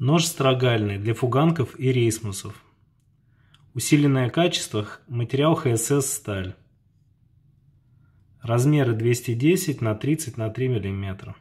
Нож строгальный для фуганков и рейсмусов. Усиленное качество – материал ХСС сталь. Размеры 210 на 30 на 3 миллиметра.